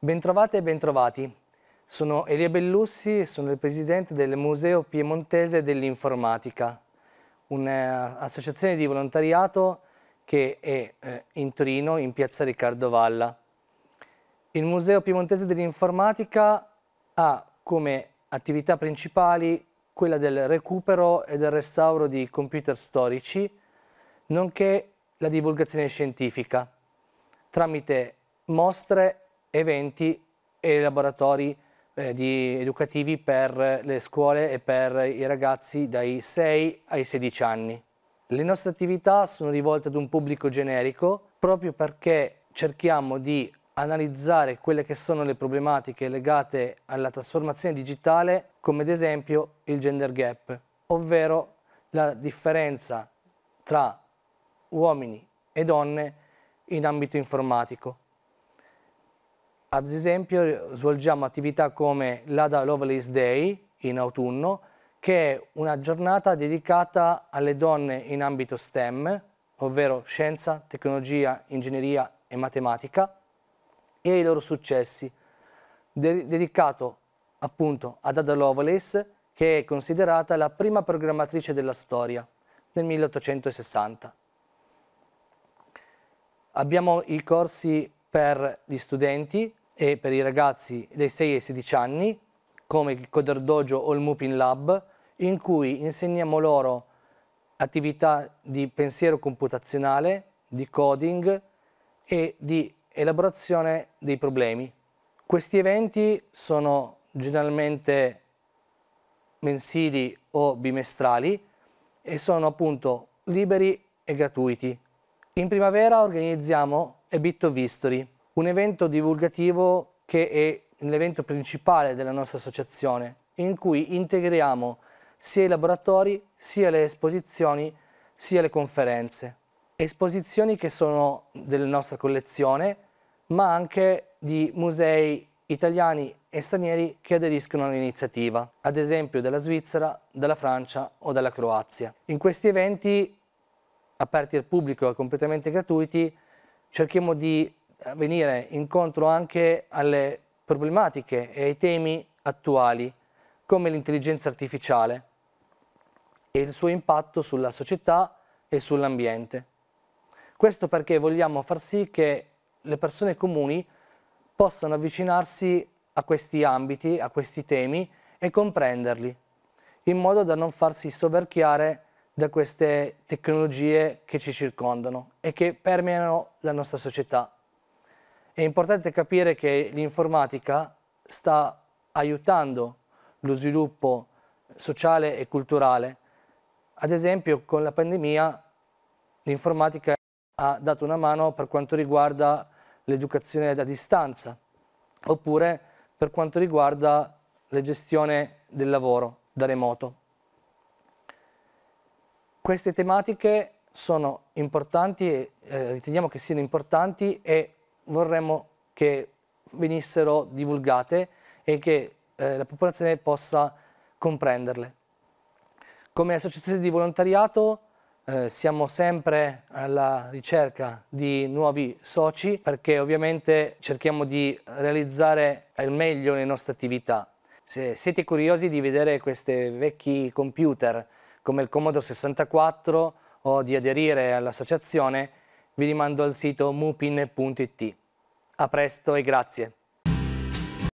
Bentrovate e bentrovati. Sono Elia Bellussi e sono il presidente del Museo Piemontese dell'Informatica, un'associazione di volontariato che è eh, in Torino, in piazza Riccardo Valla. Il Museo Piemontese dell'Informatica ha come attività principali quella del recupero e del restauro di computer storici, nonché la divulgazione scientifica, tramite mostre eventi e laboratori eh, educativi per le scuole e per i ragazzi dai 6 ai 16 anni. Le nostre attività sono rivolte ad un pubblico generico proprio perché cerchiamo di analizzare quelle che sono le problematiche legate alla trasformazione digitale, come ad esempio il gender gap, ovvero la differenza tra uomini e donne in ambito informatico. Ad esempio svolgiamo attività come l'Ada Lovelace Day in autunno, che è una giornata dedicata alle donne in ambito STEM, ovvero scienza, tecnologia, ingegneria e matematica, e ai loro successi, de dedicato appunto ad Ada Lovelace, che è considerata la prima programmatrice della storia, nel 1860. Abbiamo i corsi per gli studenti e per i ragazzi dai 6 ai 16 anni, come il Coder Dojo o il Mupin Lab, in cui insegniamo loro attività di pensiero computazionale, di coding e di elaborazione dei problemi. Questi eventi sono generalmente mensili o bimestrali e sono appunto liberi e gratuiti. In primavera organizziamo Ebitto Vistori, un evento divulgativo che è l'evento principale della nostra associazione, in cui integriamo sia i laboratori, sia le esposizioni, sia le conferenze. Esposizioni che sono della nostra collezione, ma anche di musei italiani e stranieri che aderiscono all'iniziativa, ad esempio dalla Svizzera, dalla Francia o dalla Croazia. In questi eventi, aperti al pubblico e completamente gratuiti, cerchiamo di venire incontro anche alle problematiche e ai temi attuali come l'intelligenza artificiale e il suo impatto sulla società e sull'ambiente. Questo perché vogliamo far sì che le persone comuni possano avvicinarsi a questi ambiti, a questi temi e comprenderli, in modo da non farsi soverchiare da queste tecnologie che ci circondano e che permeano la nostra società. È importante capire che l'informatica sta aiutando lo sviluppo sociale e culturale. Ad esempio, con la pandemia l'informatica ha dato una mano per quanto riguarda l'educazione da distanza, oppure per quanto riguarda la gestione del lavoro da remoto. Queste tematiche sono importanti, eh, riteniamo che siano importanti e vorremmo che venissero divulgate e che eh, la popolazione possa comprenderle. Come associazione di volontariato eh, siamo sempre alla ricerca di nuovi soci perché ovviamente cerchiamo di realizzare al meglio le nostre attività. Se siete curiosi di vedere questi vecchi computer come il Comodo 64 o di aderire all'associazione, vi rimando al sito mupin.it. A presto e grazie.